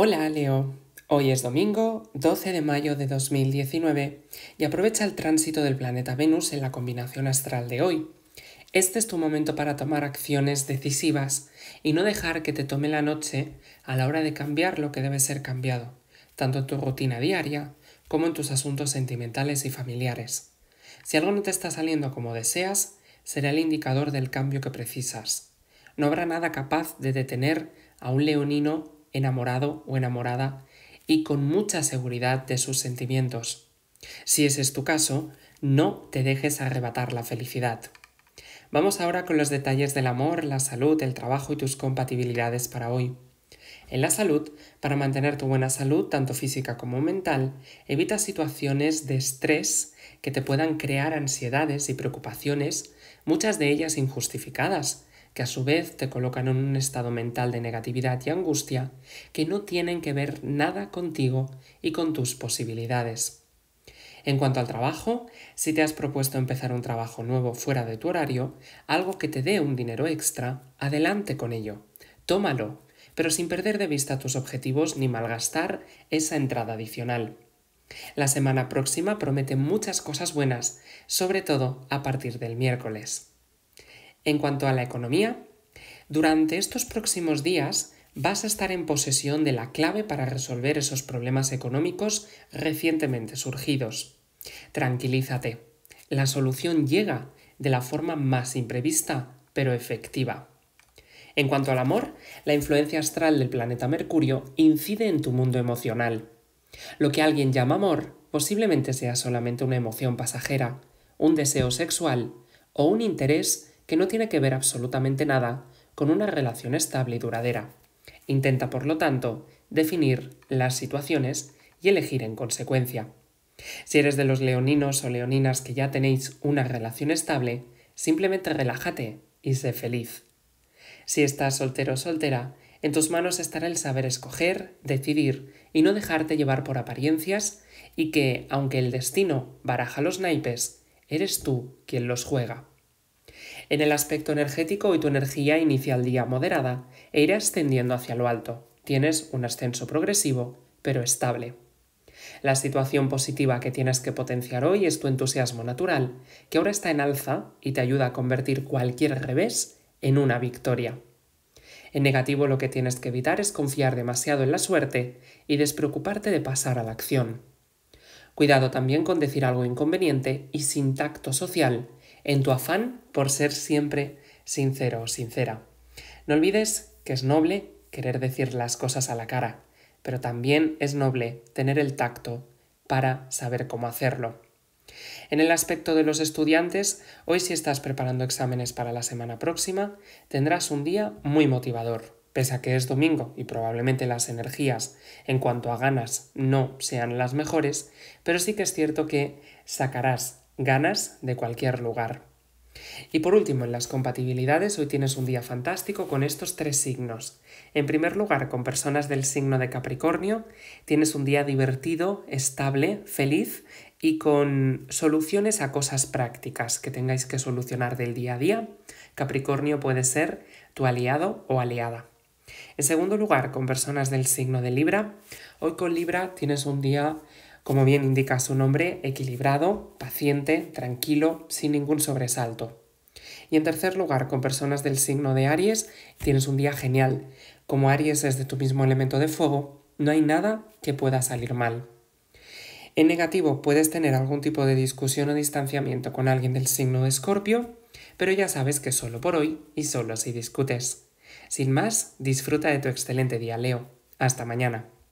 Hola Leo, hoy es domingo 12 de mayo de 2019 y aprovecha el tránsito del planeta Venus en la combinación astral de hoy. Este es tu momento para tomar acciones decisivas y no dejar que te tome la noche a la hora de cambiar lo que debe ser cambiado, tanto en tu rutina diaria como en tus asuntos sentimentales y familiares. Si algo no te está saliendo como deseas, será el indicador del cambio que precisas. No habrá nada capaz de detener a un leonino enamorado o enamorada y con mucha seguridad de sus sentimientos. Si ese es tu caso, no te dejes arrebatar la felicidad. Vamos ahora con los detalles del amor, la salud, el trabajo y tus compatibilidades para hoy. En la salud, para mantener tu buena salud, tanto física como mental, evita situaciones de estrés que te puedan crear ansiedades y preocupaciones, muchas de ellas injustificadas, que a su vez te colocan en un estado mental de negatividad y angustia que no tienen que ver nada contigo y con tus posibilidades. En cuanto al trabajo, si te has propuesto empezar un trabajo nuevo fuera de tu horario, algo que te dé un dinero extra, adelante con ello. Tómalo, pero sin perder de vista tus objetivos ni malgastar esa entrada adicional. La semana próxima promete muchas cosas buenas, sobre todo a partir del miércoles. En cuanto a la economía, durante estos próximos días vas a estar en posesión de la clave para resolver esos problemas económicos recientemente surgidos. Tranquilízate, la solución llega de la forma más imprevista, pero efectiva. En cuanto al amor, la influencia astral del planeta Mercurio incide en tu mundo emocional. Lo que alguien llama amor posiblemente sea solamente una emoción pasajera, un deseo sexual o un interés que no tiene que ver absolutamente nada con una relación estable y duradera. Intenta, por lo tanto, definir las situaciones y elegir en consecuencia. Si eres de los leoninos o leoninas que ya tenéis una relación estable, simplemente relájate y sé feliz. Si estás soltero o soltera, en tus manos estará el saber escoger, decidir y no dejarte llevar por apariencias y que, aunque el destino baraja los naipes, eres tú quien los juega. En el aspecto energético, hoy tu energía inicia el día moderada e irá ascendiendo hacia lo alto. Tienes un ascenso progresivo, pero estable. La situación positiva que tienes que potenciar hoy es tu entusiasmo natural, que ahora está en alza y te ayuda a convertir cualquier revés en una victoria. En negativo lo que tienes que evitar es confiar demasiado en la suerte y despreocuparte de pasar a la acción. Cuidado también con decir algo inconveniente y sin tacto social en tu afán por ser siempre sincero o sincera. No olvides que es noble querer decir las cosas a la cara, pero también es noble tener el tacto para saber cómo hacerlo. En el aspecto de los estudiantes, hoy si estás preparando exámenes para la semana próxima, tendrás un día muy motivador, pese a que es domingo y probablemente las energías en cuanto a ganas no sean las mejores, pero sí que es cierto que sacarás ganas de cualquier lugar. Y por último, en las compatibilidades, hoy tienes un día fantástico con estos tres signos. En primer lugar, con personas del signo de Capricornio, tienes un día divertido, estable, feliz y con soluciones a cosas prácticas que tengáis que solucionar del día a día. Capricornio puede ser tu aliado o aliada. En segundo lugar, con personas del signo de Libra, hoy con Libra tienes un día como bien indica su nombre, equilibrado, paciente, tranquilo, sin ningún sobresalto. Y en tercer lugar, con personas del signo de Aries, tienes un día genial. Como Aries es de tu mismo elemento de fuego, no hay nada que pueda salir mal. En negativo, puedes tener algún tipo de discusión o distanciamiento con alguien del signo de Escorpio, pero ya sabes que solo por hoy y solo si discutes. Sin más, disfruta de tu excelente día, Leo. Hasta mañana.